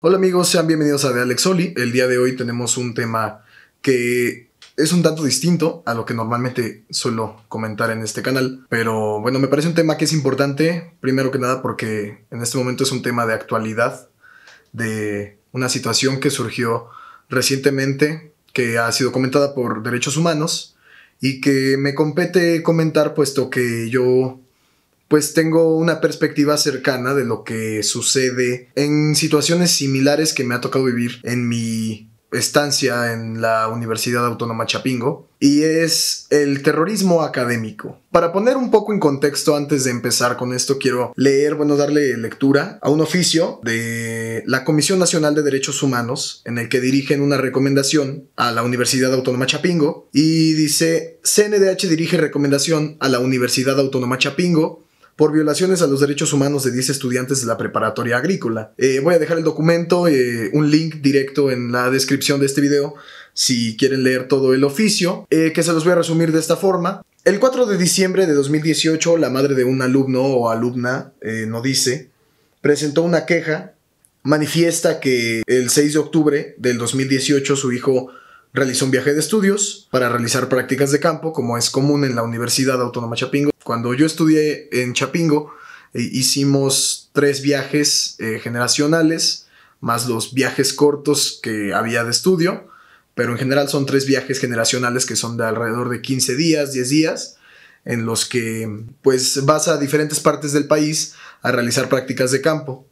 Hola amigos, sean bienvenidos a De Alexoli. El día de hoy tenemos un tema que es un tanto distinto a lo que normalmente suelo comentar en este canal, pero bueno, me parece un tema que es importante, primero que nada porque en este momento es un tema de actualidad, de una situación que surgió recientemente, que ha sido comentada por derechos humanos y que me compete comentar puesto que yo pues tengo una perspectiva cercana de lo que sucede en situaciones similares que me ha tocado vivir en mi estancia en la Universidad Autónoma Chapingo y es el terrorismo académico. Para poner un poco en contexto antes de empezar con esto, quiero leer, bueno, darle lectura a un oficio de la Comisión Nacional de Derechos Humanos en el que dirigen una recomendación a la Universidad Autónoma Chapingo y dice CNDH dirige recomendación a la Universidad Autónoma Chapingo por violaciones a los derechos humanos de 10 estudiantes de la preparatoria agrícola. Eh, voy a dejar el documento, eh, un link directo en la descripción de este video si quieren leer todo el oficio, eh, que se los voy a resumir de esta forma. El 4 de diciembre de 2018, la madre de un alumno o alumna, no dice, presentó una queja, manifiesta que el 6 de octubre del 2018 su hijo realizó un viaje de estudios para realizar prácticas de campo, como es común en la Universidad Autónoma Chapingo. Cuando yo estudié en Chapingo, eh, hicimos tres viajes eh, generacionales, más los viajes cortos que había de estudio, pero en general son tres viajes generacionales que son de alrededor de 15 días, 10 días, en los que pues vas a diferentes partes del país a realizar prácticas de campo.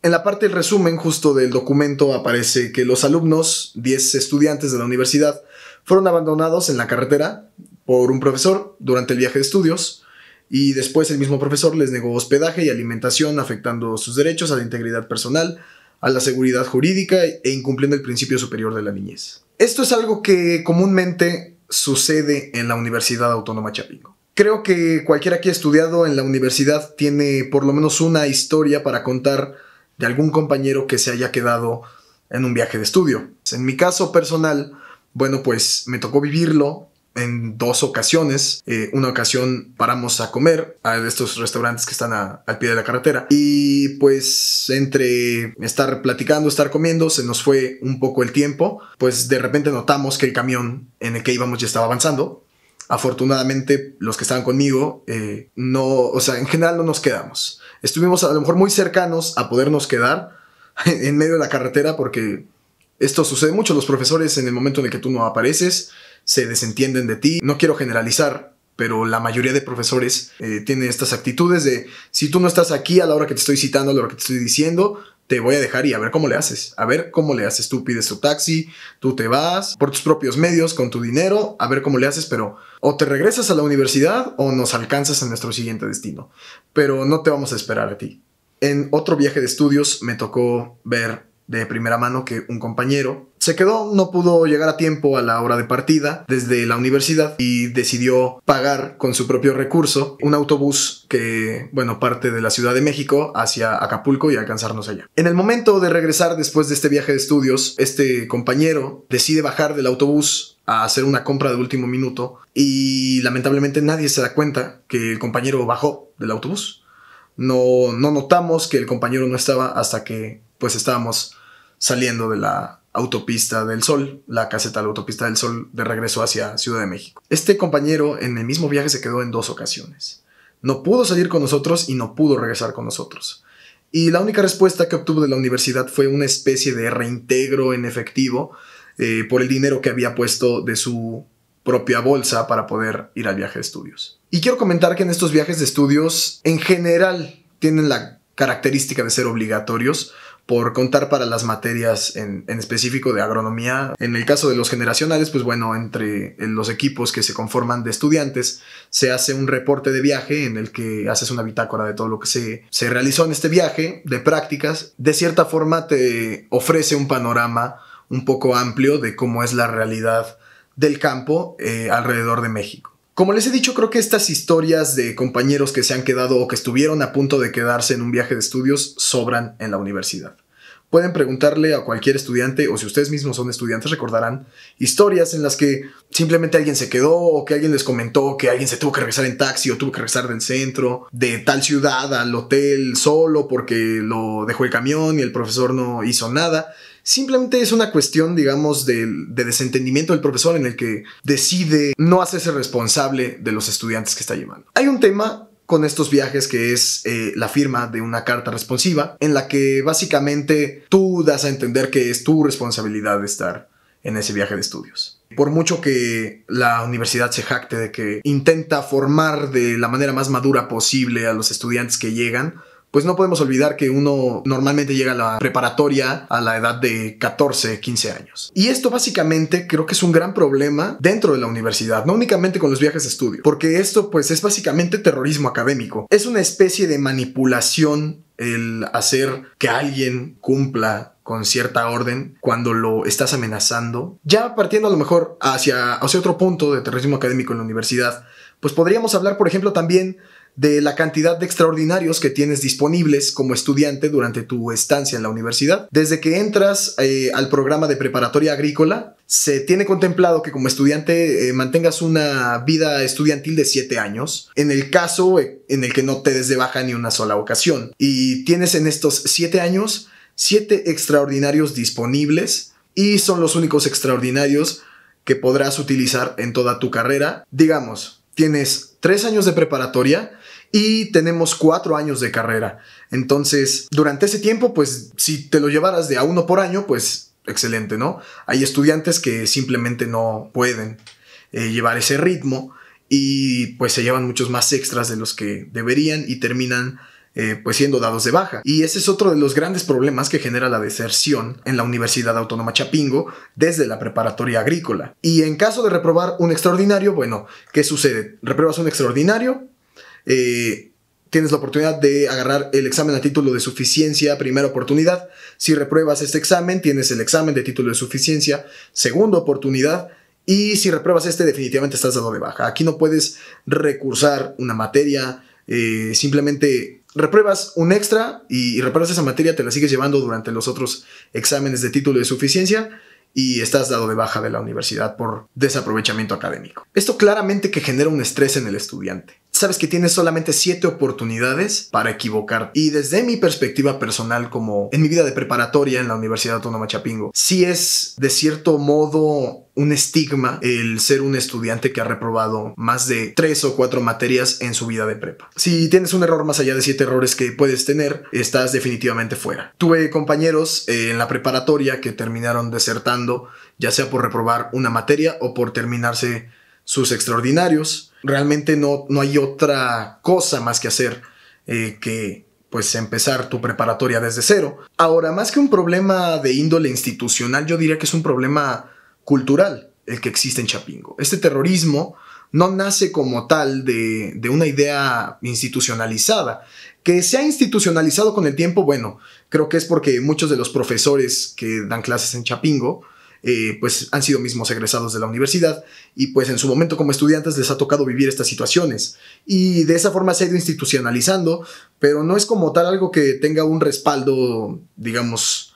En la parte del resumen justo del documento aparece que los alumnos, 10 estudiantes de la universidad, fueron abandonados en la carretera por un profesor durante el viaje de estudios y después el mismo profesor les negó hospedaje y alimentación, afectando sus derechos a la integridad personal, a la seguridad jurídica e incumpliendo el principio superior de la niñez. Esto es algo que comúnmente sucede en la Universidad Autónoma Chapingo. Creo que cualquiera que ha estudiado en la universidad tiene por lo menos una historia para contar de algún compañero que se haya quedado en un viaje de estudio. En mi caso personal, bueno, pues me tocó vivirlo en dos ocasiones. Eh, una ocasión paramos a comer a estos restaurantes que están al pie de la carretera. Y pues entre estar platicando, estar comiendo, se nos fue un poco el tiempo. Pues de repente notamos que el camión en el que íbamos ya estaba avanzando. Afortunadamente los que estaban conmigo, eh, no, o sea, en general no nos quedamos. Estuvimos a lo mejor muy cercanos a podernos quedar en medio de la carretera porque esto sucede mucho. Los profesores en el momento en el que tú no apareces, se desentienden de ti. No quiero generalizar, pero la mayoría de profesores eh, tienen estas actitudes de si tú no estás aquí a la hora que te estoy citando, a la hora que te estoy diciendo, te voy a dejar y a ver cómo le haces, a ver cómo le haces. Tú pides tu taxi, tú te vas por tus propios medios, con tu dinero, a ver cómo le haces, pero o te regresas a la universidad o nos alcanzas a nuestro siguiente destino, pero no te vamos a esperar a ti. En otro viaje de estudios me tocó ver de primera mano que un compañero se quedó, no pudo llegar a tiempo a la hora de partida desde la universidad y decidió pagar con su propio recurso un autobús que, bueno, parte de la Ciudad de México hacia Acapulco y alcanzarnos allá. En el momento de regresar después de este viaje de estudios, este compañero decide bajar del autobús a hacer una compra de último minuto y lamentablemente nadie se da cuenta que el compañero bajó del autobús. No, no notamos que el compañero no estaba hasta que pues estábamos saliendo de la, autopista del Sol, la caseta de la autopista del Sol de regreso hacia Ciudad de México. Este compañero en el mismo viaje se quedó en dos ocasiones. No pudo salir con nosotros y no pudo regresar con nosotros. Y la única respuesta que obtuvo de la universidad fue una especie de reintegro en efectivo eh, por el dinero que había puesto de su propia bolsa para poder ir al viaje de estudios. Y quiero comentar que en estos viajes de estudios en general tienen la característica de ser obligatorios, por contar para las materias en, específico de agronomía. En el caso de los generacionales, pues bueno, entre los equipos que se conforman de estudiantes, se hace un reporte de viaje en el que haces una bitácora de todo lo que se, se realizó en este viaje, de prácticas. De cierta forma te ofrece un panorama un poco amplio de cómo es la realidad del campo eh, alrededor de México. Como les he dicho, creo que estas historias de compañeros que se han quedado o que estuvieron a punto de quedarse en un viaje de estudios sobran en la universidad. Pueden preguntarle a cualquier estudiante, o si ustedes mismos son estudiantes, recordarán historias en las que simplemente alguien se quedó, o que alguien les comentó que alguien se tuvo que regresar en taxi, o tuvo que regresar del centro, de tal ciudad al hotel solo porque lo dejó el camión y el profesor no hizo nada. Simplemente es una cuestión, digamos, de, desentendimiento del profesor en el que decide no hacerse responsable de los estudiantes que está llevando. Hay un tema con estos viajes que es eh, la firma de una carta responsiva en la que básicamente tú das a entender que es tu responsabilidad estar en ese viaje de estudios. Por mucho que la universidad se jacte de que intenta formar de la manera más madura posible a los estudiantes que llegan, pues no podemos olvidar que uno normalmente llega a la preparatoria a la edad de 14, 15 años. Y esto básicamente creo que es un gran problema dentro de la universidad, no únicamente con los viajes de estudio, porque esto pues es básicamente terrorismo académico. Es una especie de manipulación el hacer que alguien cumpla con cierta orden cuando lo estás amenazando. Ya partiendo a lo mejor hacia, hacia otro punto de terrorismo académico en la universidad, pues podríamos hablar, por ejemplo, también de la cantidad de extraordinarios que tienes disponibles como estudiante durante tu estancia en la universidad. Desde que entras eh, al programa de preparatoria agrícola, se tiene contemplado que como estudiante eh, mantengas una vida estudiantil de 7 años, en el caso eh, en el que no te des de baja ni una sola ocasión. Y tienes en estos 7 años 7 extraordinarios disponibles y son los únicos extraordinarios que podrás utilizar en toda tu carrera. Digamos, tienes tres años de preparatoria y tenemos cuatro años de carrera. Entonces, durante ese tiempo, pues si te lo llevaras de a uno por año, pues excelente, ¿no? Hay estudiantes que simplemente no pueden eh, llevar ese ritmo y pues se llevan muchos más extras de los que deberían y terminan eh, pues siendo dados de baja. Y ese es otro de los grandes problemas que genera la deserción en la Universidad Autónoma Chapingo desde la preparatoria agrícola. Y en caso de reprobar un extraordinario, bueno, ¿qué sucede? Repruebas un extraordinario, eh, tienes la oportunidad de agarrar el examen a título de suficiencia, primera oportunidad. Si repruebas este examen, tienes el examen de título de suficiencia, segunda oportunidad. Y si repruebas este, definitivamente estás dado de baja. Aquí no puedes recursar una materia, eh, simplemente repruebas un extra y, reparas esa materia, te la sigues llevando durante los otros exámenes de título de suficiencia y estás dado de baja de la universidad por desaprovechamiento académico. Esto claramente que genera un estrés en el estudiante sabes que tienes solamente siete oportunidades para equivocar. Y desde mi perspectiva personal, como en mi vida de preparatoria en la Universidad Autónoma Chapingo, sí es de cierto modo un estigma el ser un estudiante que ha reprobado más de tres o cuatro materias en su vida de prepa. Si tienes un error más allá de siete errores que puedes tener, estás definitivamente fuera. Tuve compañeros eh, en la preparatoria que terminaron desertando, ya sea por reprobar una materia o por terminarse sus extraordinarios realmente no, hay otra cosa más que hacer eh, que pues empezar tu preparatoria desde cero. Ahora, más que un problema de índole institucional, yo diría que es un problema cultural el que existe en Chapingo. Este terrorismo no nace como tal de, de, una idea institucionalizada. Que se ha institucionalizado con el tiempo, bueno, creo que es porque muchos de los profesores que dan clases en Chapingo eh, pues han sido mismos egresados de la universidad y pues en su momento como estudiantes les ha tocado vivir estas situaciones. Y de esa forma se ha ido institucionalizando, pero no es como tal algo que tenga un respaldo, digamos,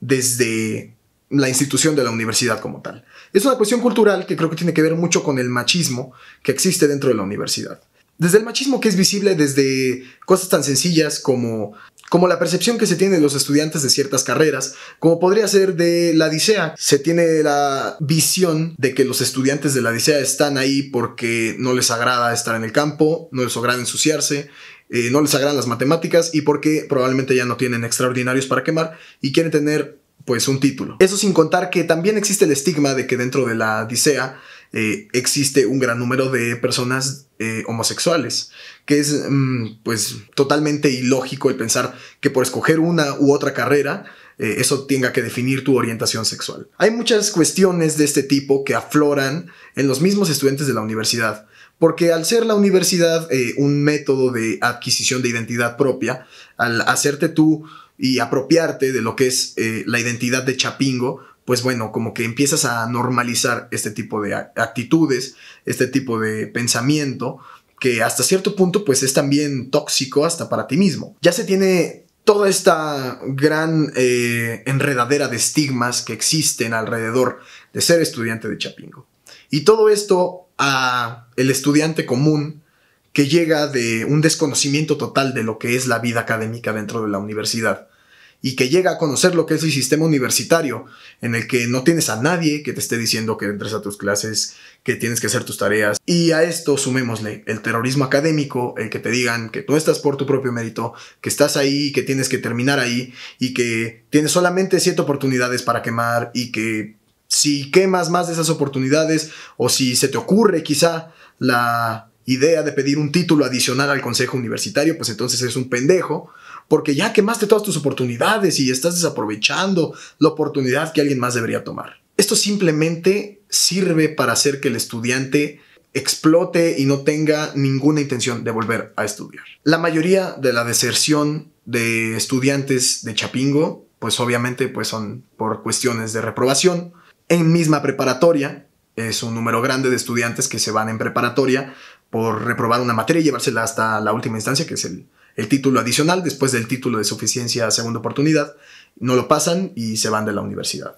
desde la institución de la universidad como tal. Es una cuestión cultural que creo que tiene que ver mucho con el machismo que existe dentro de la universidad. Desde el machismo que es visible desde cosas tan sencillas como como la percepción que se tiene de los estudiantes de ciertas carreras, como podría ser de la DICEA. Se tiene la visión de que los estudiantes de la DICEA están ahí porque no les agrada estar en el campo, no les agrada ensuciarse, eh, no les agradan las matemáticas y porque probablemente ya no tienen extraordinarios para quemar y quieren tener pues un título. Eso sin contar que también existe el estigma de que dentro de la DICEA eh, existe un gran número de personas eh, homosexuales, que es mm, pues totalmente ilógico el pensar que por escoger una u otra carrera, eh, eso tenga que definir tu orientación sexual. Hay muchas cuestiones de este tipo que afloran en los mismos estudiantes de la universidad, porque al ser la universidad un método de adquisición de identidad propia, al hacerte tú y apropiarte de lo que es la identidad de Chapingo, pues bueno, como que empiezas a normalizar este tipo de actitudes, este tipo de pensamiento, que hasta cierto punto pues es también tóxico hasta para ti mismo. Ya se tiene toda esta gran eh, enredadera de estigmas que existen alrededor de ser estudiante de Chapingo. Y todo esto a el estudiante común que llega de un desconocimiento total de lo que es la vida académica dentro de la universidad y que llega a conocer lo que es el sistema universitario, en el que no tienes a nadie que te esté diciendo que entres a tus clases, que tienes que hacer tus tareas. Y a esto sumémosle el terrorismo académico, el que te digan que tú estás por tu propio mérito, que estás ahí, que tienes que terminar ahí y que tienes solamente siete oportunidades para quemar y que si quemas más de esas oportunidades o si se te ocurre quizá la idea de pedir un título adicional al consejo universitario, pues entonces es un pendejo porque ya quemaste todas tus oportunidades y estás desaprovechando la oportunidad que alguien más debería tomar. Esto simplemente sirve para hacer que el estudiante explote y no tenga ninguna intención de volver a estudiar. La mayoría de la deserción de estudiantes de Chapingo, pues obviamente pues son por cuestiones de reprobación. En misma preparatoria, es un número grande de estudiantes que se van en preparatoria por reprobar una materia y llevársela hasta la última instancia, que es el, el título adicional después del título de suficiencia segunda oportunidad, no lo pasan y se van de la universidad.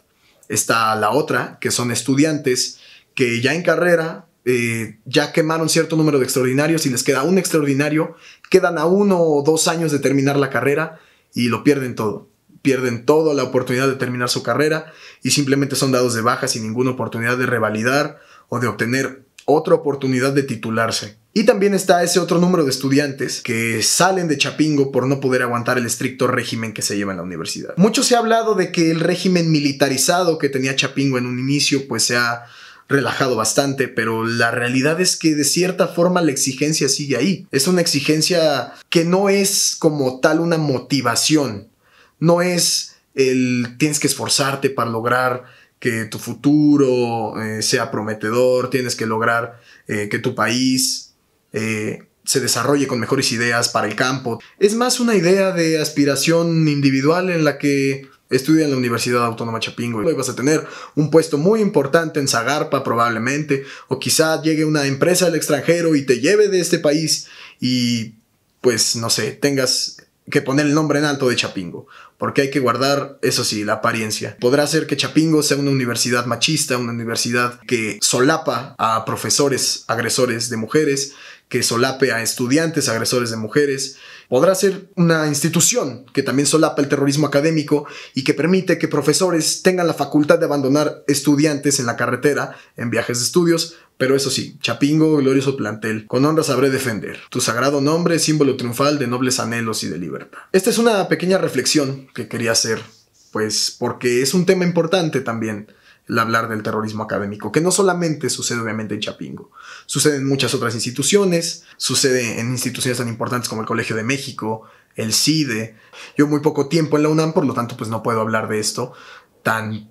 Está la otra, que son estudiantes que ya en carrera eh, ya quemaron cierto número de extraordinarios y les queda un extraordinario, quedan a uno o dos años de terminar la carrera y lo pierden todo. Pierden toda la oportunidad de terminar su carrera y simplemente son dados de baja sin ninguna oportunidad de revalidar o de obtener otra oportunidad de titularse. Y también está ese otro número de estudiantes que salen de Chapingo por no poder aguantar el estricto régimen que se lleva en la universidad. Mucho se ha hablado de que el régimen militarizado que tenía Chapingo en un inicio pues se ha relajado bastante, pero la realidad es que de cierta forma la exigencia sigue ahí. Es una exigencia que no es como tal una motivación, no es el tienes que esforzarte para lograr que tu futuro eh, sea prometedor, tienes que lograr eh, que tu país eh, se desarrolle con mejores ideas para el campo. Es más una idea de aspiración individual en la que estudia en la Universidad Autónoma Chapingo y vas a tener un puesto muy importante en Zagarpa probablemente, o quizá llegue una empresa al extranjero y te lleve de este país y pues no sé, tengas que poner el nombre en alto de Chapingo, porque hay que guardar, eso sí, la apariencia. Podrá ser que Chapingo sea una universidad machista, una universidad que solapa a profesores agresores de mujeres, que solape a estudiantes, agresores de mujeres. Podrá ser una institución que también solapa el terrorismo académico y que permite que profesores tengan la facultad de abandonar estudiantes en la carretera, en viajes de estudios, pero eso sí, Chapingo, glorioso plantel, con honra sabré defender tu sagrado nombre, símbolo triunfal de nobles anhelos y de libertad. Esta es una pequeña reflexión que quería hacer, pues porque es un tema importante también el hablar del terrorismo académico, que no solamente sucede obviamente en Chapingo, sucede en muchas otras instituciones, sucede en instituciones tan importantes como el Colegio de México, el CIDE. Yo muy poco tiempo en la UNAM, por lo tanto, pues no puedo hablar de esto tan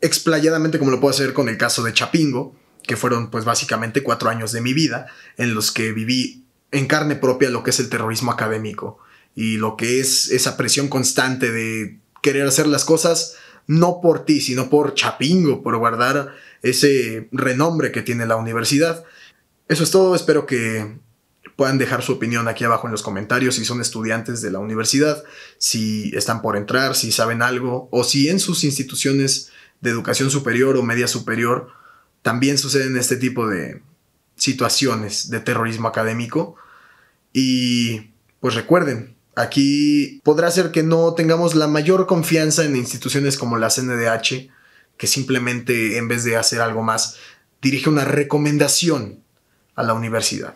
explayadamente como lo puedo hacer con el caso de Chapingo, que fueron pues básicamente cuatro años de mi vida en los que viví en carne propia lo que es el terrorismo académico y lo que es esa presión constante de querer hacer las cosas no por ti, sino por Chapingo, por guardar ese renombre que tiene la universidad. Eso es todo, espero que puedan dejar su opinión aquí abajo en los comentarios si son estudiantes de la universidad, si están por entrar, si saben algo, o si en sus instituciones de educación superior o media superior también suceden este tipo de situaciones de terrorismo académico. Y pues recuerden, Aquí podrá ser que no tengamos la mayor confianza en instituciones como la CNDH, que simplemente en vez de hacer algo más, dirige una recomendación a la universidad.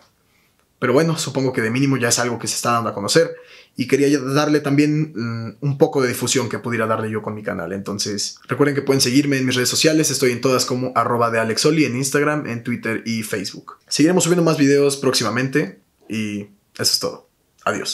Pero bueno, supongo que de mínimo ya es algo que se está dando a conocer y quería darle también mm, un poco de difusión que pudiera darle yo con mi canal. Entonces, recuerden que pueden seguirme en mis redes sociales, estoy en todas como arroba de Alexoli en Instagram, en Twitter y Facebook. Seguiremos subiendo más videos próximamente y eso es todo. Adiós.